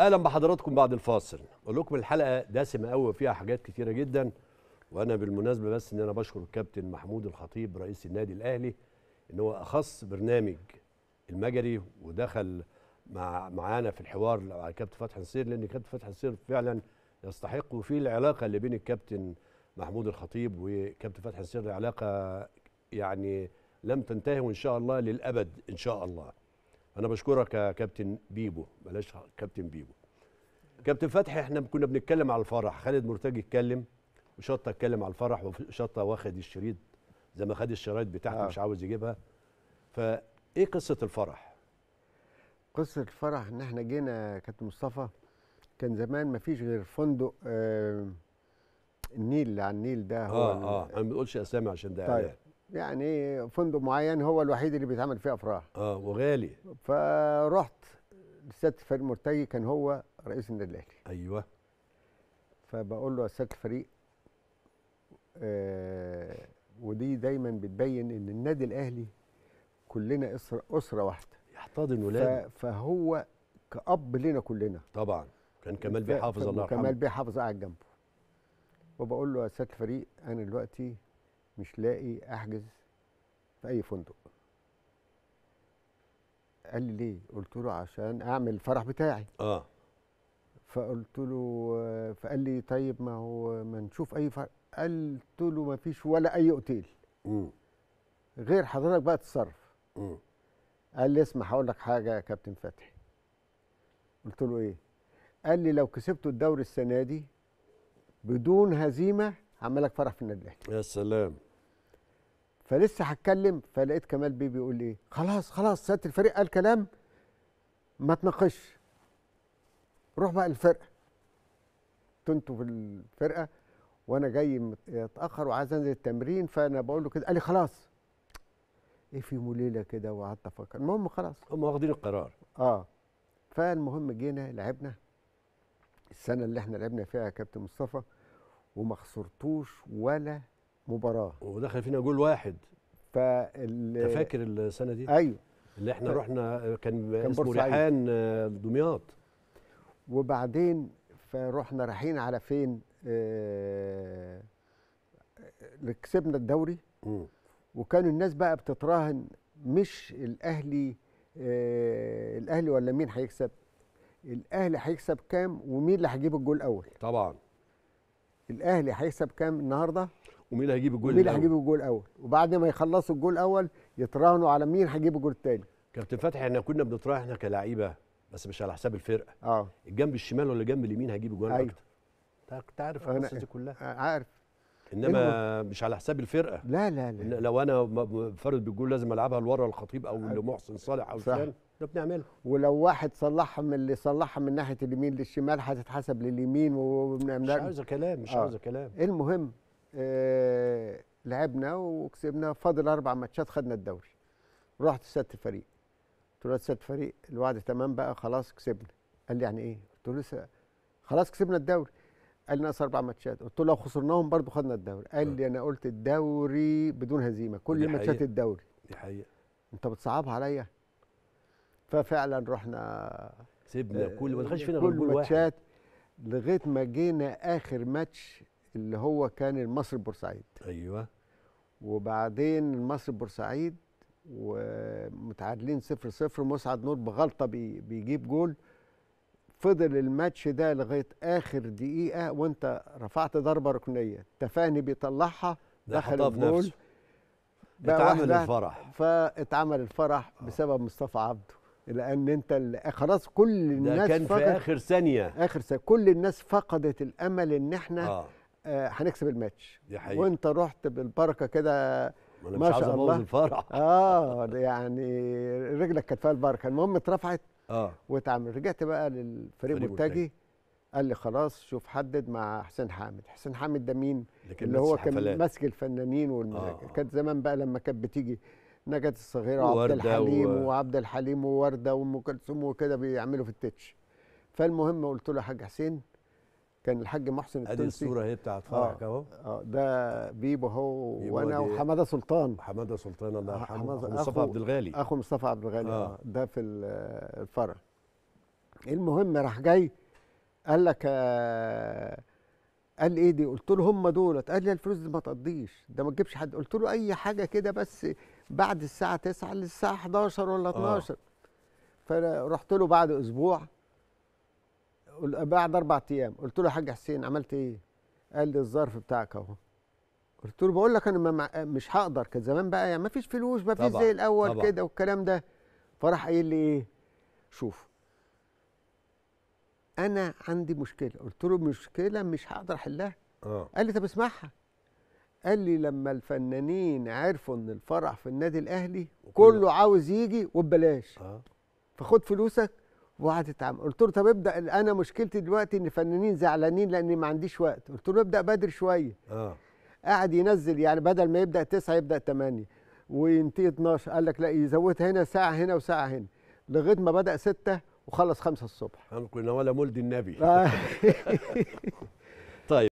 اهلا بحضراتكم بعد الفاصل اقول لكم الحلقه دسمه قوي وفيها حاجات كتيره جدا وانا بالمناسبه بس ان انا بشكر الكابتن محمود الخطيب رئيس النادي الاهلي ان هو اخص برنامج المجري ودخل مع معانا في الحوار مع الكابتن فتحي نصير لان الكابتن فتحي نصير فعلا يستحق وفي العلاقه اللي بين الكابتن محمود الخطيب وكابتن فتحي نصير علاقه يعني لم تنتهي وان شاء الله للابد ان شاء الله انا بشكرك يا كابتن بيبو بلاش كابتن بيبو كابتن فتحي احنا كنا بنتكلم على الفرح خالد مرتجي اتكلم وشطه اتكلم على الفرح وشطه واخد الشريط زي ما خد الشرايط بتاعته آه. مش عاوز يجيبها فايه قصه الفرح قصه الفرح ان احنا جينا كابتن مصطفى كان زمان ما فيش غير فندق آه النيل اللي على النيل ده هو اه اه انا ما بنقولش اسامي عشان ده طيب. يعني. يعني فندق معين هو الوحيد اللي بيتعمل فيه افراح اه وغالي فرحت لسياده الفريق مرتجي كان هو رئيس النادي الاهلي ايوه فبقول له يا سياده الفريق آه ودي دايما بتبين ان النادي الاهلي كلنا اسره اسره واحده يحتضن ولاده فهو كاب لنا كلنا طبعا كان كمال بيحافظ الله يرحمه كمال بيحافظ قاعد جنبه وبقول له يا سياده الفريق انا دلوقتي مش لاقي احجز في اي فندق قال لي ليه قلت له عشان اعمل الفرح بتاعي اه فقلت له فقال لي طيب ما هو ما نشوف اي فرح قلت له ما فيش ولا اي اوتيل غير حضرتك بقى تتصرف قال لي اسمع هقول لك حاجه يا كابتن فتحي قلت له ايه قال لي لو كسبتوا الدوري السنه دي بدون هزيمه هعمل لك فرح في النادي الاهلي يا سلام فلسه هتكلم فلقيت كمال بيه بيقول ايه خلاص خلاص سياده الفريق قال كلام ما تناقش روح بقى الفرقه انتوا في الفرقه وانا جاي متاخر وعايز انزل التمرين فانا بقول له كده قال لي خلاص ايه في وليله كده وقعدت افكر المهم خلاص هم واخدين القرار اه فالمهم جينا لعبنا السنه اللي احنا لعبنا فيها يا كابتن مصطفى وما خسرتوش ولا مباراه ودخل فينا جول واحد فال انت فاكر السنه دي ايوه اللي احنا ف... رحنا كان, كان اسمه ريحان آه، دمياط وبعدين فرحنا رايحين على فين آه كسبنا الدوري م. وكانوا الناس بقى بتتراهن مش الاهلي آه الاهلي ولا مين هيكسب الاهلي هيكسب كام ومين اللي هيجيب الجول الاول طبعا الاهلي هيكسب كام النهارده ومين اللي هيجيب الجول ومين اللي هيجيب الجول الاول وبعد ما يخلصوا الجول الاول يتراهنوا على مين هيجيب الجول الثاني كابتن فتحي احنا كنا بنتراهن احنا كلاعيبه بس مش على حساب الفرقه اه الجنب الشمال ولا الجنب اليمين هيجيب الجول أيوه. اكتر انت عارف القصه دي كلها عارف انما مش على حساب الفرقه لا لا لا لو انا فرد بالجول لازم العبها لورا الخطيب او أيوه. لمحسن صالح او شان ده بنعملها ولو واحد صلحها من اللي صلحها من ناحيه اليمين للشمال هتتحسب لليمين وبنعملها مش عايزه كلام مش آه. عايزه كلام المهم آه، لعبنا وكسبنا فاضل اربع ماتشات خدنا الدوري رحت سدت فريق قلت له سدت فريق الوعد تمام بقى خلاص كسبنا قال لي يعني ايه قلت له لسه خلاص كسبنا الدوري قال لي ناقص اربع ماتشات قلت له لو خسرناهم برضو خدنا الدوري قال آه. لي انا قلت الدوري بدون هزيمه كل ماتشات الدوري دي حقيقه انت بتصعبها عليا ففعلا رحنا سيبنا آه، كل ما دخلش فينا كل ماتشات لغايه ما جينا اخر ماتش اللي هو كان المصري بورسعيد ايوه وبعدين المصري بورسعيد ومتعادلين صفر صفر مسعد نور بغلطه بي بيجيب جول فضل الماتش ده لغايه اخر دقيقه وانت رفعت ضربه ركنيه تفاني بيطلعها دخل الجول اتعمل الفرح فاتعمل الفرح أوه. بسبب مصطفى عبده لان انت خلاص كل الناس ده كان في اخر ثانيه اخر ثانيه كل الناس فقدت الامل ان احنا أوه. آه، هنكسب الماتش دي حقيقة. وانت رحت بالبركه كده ما مش عايز ابوظ الفرح اه يعني رجلك كانت فيها البركه المهم اترفعت اه واتعمل رجعت بقى للفريق مرتجي قال لي خلاص شوف حدد مع حسين حامد حسين حامد ده مين اللي هو كان ماسك الفنانين والمذاكر آه،, آه. كانت زمان بقى لما كانت بتيجي نجاة الصغيره وعبد الحليم و... وعبد الحليم وورده وام كلثوم وكده بيعملوا في التتش فالمهم قلت له يا حاج حسين كان الحاج محسن التونسي ادي الصوره اهي بتاعت فرحك اهو اه ده بيبو اهو وانا وحماده سلطان حماده سلطان الله آه، يرحمه مصطفى عبد الغالي اخو مصطفى عبد الغالي آه. آه، ده في الفرح المهم راح جاي قال لك آه قال ايه دي قلت له هم دولت قال لي الفلوس دي ما تقضيش ده ما تجيبش حد قلت له اي حاجه كده بس بعد الساعه 9 للساعه 11 ولا 12 آه. فرحت له بعد اسبوع بعد اربع ايام قلت له يا حاج حسين عملت ايه؟ قال لي الظرف بتاعك اهو قلت له بقول لك انا مش هقدر كان زمان بقى يعني ما فيش فلوس ما فيش زي الاول كده والكلام ده فراح قايل لي ايه؟ شوف انا عندي مشكله قلت له مشكله مش هقدر احلها آه. قال لي طب اسمعها قال لي لما الفنانين عرفوا ان الفرح في النادي الاهلي كله عاوز يجي وببلاش آه. فخد فلوسك وهتتعمل قلت له طب ابدا انا مشكلتي دلوقتي ان فنانين زعلانين لاني ما عنديش وقت قلت له ابدا بدري شويه اه قعد ينزل يعني بدل ما يبدا 9 يبدا 8 وينتهي 12 قال لك لا يزودها هنا ساعه هنا وساعه هنا لغايه ما بدا 6 وخلص 5 الصبح. أنا كنا ولا مولد النبي. آه. طيب